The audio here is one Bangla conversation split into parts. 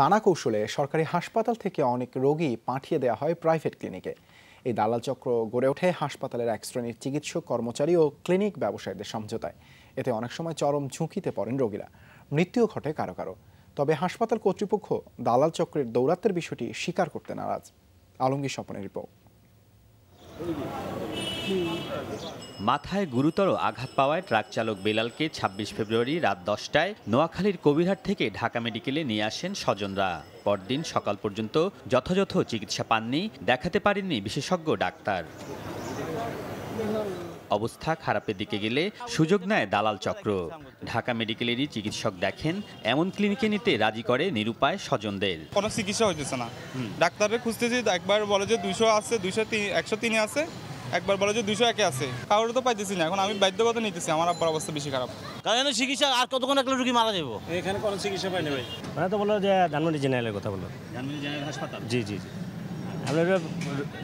নানা কৌশলে সরকারি হাসপাতাল থেকে অনেক রোগী পাঠিয়ে দেওয়া হয় প্রাইভেট ক্লিনিকে এই দালাল চক্র গড়ে ওঠে হাসপাতালের এক শ্রেণীর চিকিৎসক কর্মচারী ও ক্লিনিক ব্যবসায়ীদের সমঝোতায় এতে অনেক সময় চরম ঝুঁকিতে পড়েন রোগীরা মৃত্যুও ঘটে কারো কারো তবে হাসপাতাল কর্তৃপক্ষ দালাল চক্রের দৌরাত্মের বিষয়টি স্বীকার করতে নারাজ আলমগীর স্বপনের রিপোর্ট মাথায় গুরুতর আঘাত পাওয়ায় ট্রাক চালক বেলালকে ২৬ ফেব্রুয়ারি রাত দশটায় নোয়াখালীর কবিরহাট থেকে ঢাকা মেডিকেলে নিয়ে আসেন স্বজনরা পরদিন সকাল পর্যন্ত যথাযথ চিকিৎসা পাননি দেখাতে পারেননি বিশেষজ্ঞ ডাক্তার অবস্থা খারাপের দিকে গেলে সুযোগ নেয় দালাল চক্র ঢাকা মেডিকেলেরই চিকিৎসক দেখেন এমন ক্লিনিকে নিতে রাজি করে নিরুপায় স্বজনদের কোনো চিকিৎসা হইতেছে না ডাক্তাররা খুঁজতেছি একবার বলে যে দুশো আছে তিন একশো তিনে আছে একবার বলে যে দুশো একে আছে কারোর তো পাইতেছি না এখন আমি বাধ্যগত নিতেছি আমার আব্বার অবস্থা বেশি খারাপ কারণ চিকিৎসা আর কতক্ষণ একটা রুগী মারা যাবো এখানে কোনো চিকিৎসা পাইনি ভাই মানে তো বললো যে ধানমন্ডি জেনারেলের কথা বললো ধানমন্ডি জেনারেল হাসপাতাল জি জি জি আমরা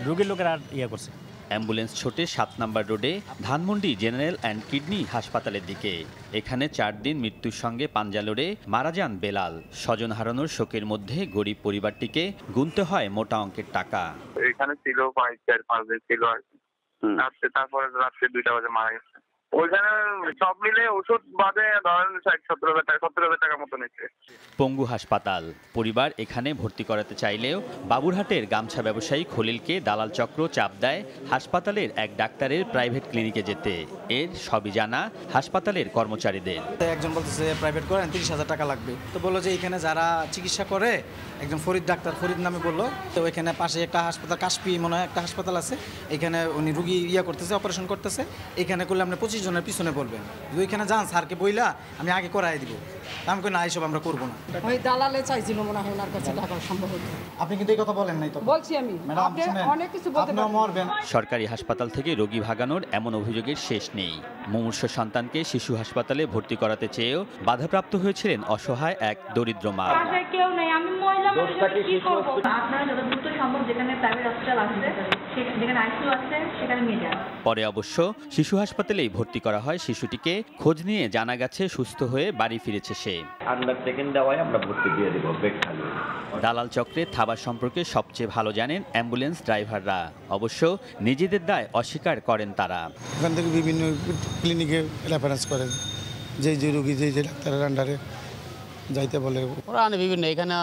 রুগীর লোকেরা ইয়ে করছে অ্যাম্বুলেন্স ছোটে সাত নম্বর রোডে ধানমন্ডি জেনারেল অ্যান্ড কিডনি হাসপাতালের দিকে এখানে চার দিন মৃত্যুর সঙ্গে পাঞ্জা লড়ে মারা যান বেলাল স্বজন হারানোর শোকের মধ্যে গরিব পরিবারটিকে গুনতে হয় মোটা অঙ্কের টাকা এখানে ছিল পাঁচ পাঁচ চার দিন ছিল আর কি রাত্রে তারপরে রাত্রে দুইটা বাজে মারা গেছে ওইখানে সব মিলে ওষুধ বাদে ধরেন ষাট সতেরো হাজার টাকা হাজার টাকার মতো নিচ্ছে পঙ্গু হাসপাতাল পরিবার এখানে ভর্তি করাতে চাইলেও বাবুরহাটের গামছা ব্যবসায়ী খলিলকে দালাল চক্র চাপ দেয় হাসপাতালের এক ডাক্তারের প্রাইভেট ক্লিনিকে যেতে এর সবই জানা হাসপাতালের কর্মচারীদের একজন বলতেছে প্রাইভেট করেন তিরিশ হাজার টাকা লাগবে তো বললো যে এখানে যারা চিকিৎসা করে একজন ফরিদ ডাক্তার ফরিদ নামে বললো তো এখানে পাশে একটা হাসপাতাল কাশপি মনে হয় একটা হাসপাতাল আছে এখানে উনি রুগী ইয়া করতেছে অপারেশন করতেছে এখানে করলে আপনি পঁচিশ ডিসিশনের পিছনে বলবেন দুইখানে যান স্যারকে বইলা আমি আগে করাই দিব আমি কই না এসব আমরা করবো না ওই দালালে চাইছিল মনে হয় ওনার কাছে টাকা সম্ভব আপনি কিন্তু এই কথা বলেন নাই তো বলছি আমি আপনি অনেক কিছু বলতে পারবেন সরকারি হাসপাতাল থেকে রোগী ভাগানোর এমন অভিযোগের শেষ নেই মুমূর্ষ সন্তানকে শিশু হাসপাতালে ভর্তি করাতে চেয়েও বাধাপ্রাপ্ত হয়েছিলেন অসহায় এক দরিদ্র মা কেউ নাই আমি মহিলা কি করব আপনারা যত দ্রুত সম্ভব যেখানে প্রাইভেট হসপিটাল আছে সেখানে আইসিইউ আছে সেখানে নিয়ে যান পরে অবশ্য শিশু হাসপাতালেই ভর্তি ভর্তি করা হয় শিশুটিকে খোঁজ নিয়ে জানা গেছে সুস্থ হয়ে বাড়ি ফিরেছে সে দালাল চক্রে থাবা সম্পর্কে সবচেয়ে ভালো জানেন অ্যাম্বুলেন্স ড্রাইভাররা অবশ্য নিজেদের দায় অস্বীকার করেন তারা এখান থেকে বিভিন্ন ক্লিনিকে রেফারেন্স করেন যে যে রুগী যে যে ডাক্তারের আন্ডারে যাইতে বলে ওরা বিভিন্ন এখানে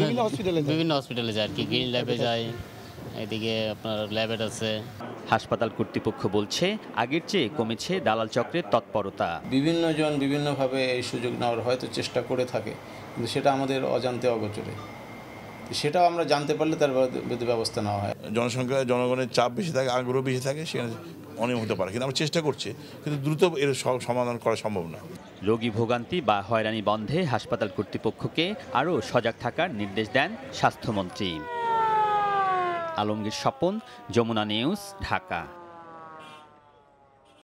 বিভিন্ন হসপিটালে বিভিন্ন হসপিটালে যায় আর কি গ্রিন ল্যাবে যায় এদিকে আপনার ল্যাবেট আছে হাসপাতাল কর্তৃপক্ষ বলছে আগের চেয়ে কমেছে দালাল চক্রের তৎপরতা বিভিন্ন জন বিভিন্নভাবে এই সুযোগ নেওয়ার হয়তো চেষ্টা করে থাকে কিন্তু সেটা আমাদের অজান্তে অগোচরে সেটাও আমরা জানতে পারলে তার বিরুদ্ধে ব্যবস্থা নেওয়া হয় জনসংখ্যা জনগণের চাপ বেশি থাকে আগ্রহ বেশি থাকে সেখানে অনিয়ম হতে পারে কিন্তু আমরা চেষ্টা করছি কিন্তু দ্রুত এর সমাধান করা সম্ভব না রোগী ভোগান্তি বা হয়রানি বন্ধে হাসপাতাল কর্তৃপক্ষকে আরও সজাগ থাকার নির্দেশ দেন স্বাস্থ্যমন্ত্রী আলমগীর স্বপন যমুনা নিউজ ঢাকা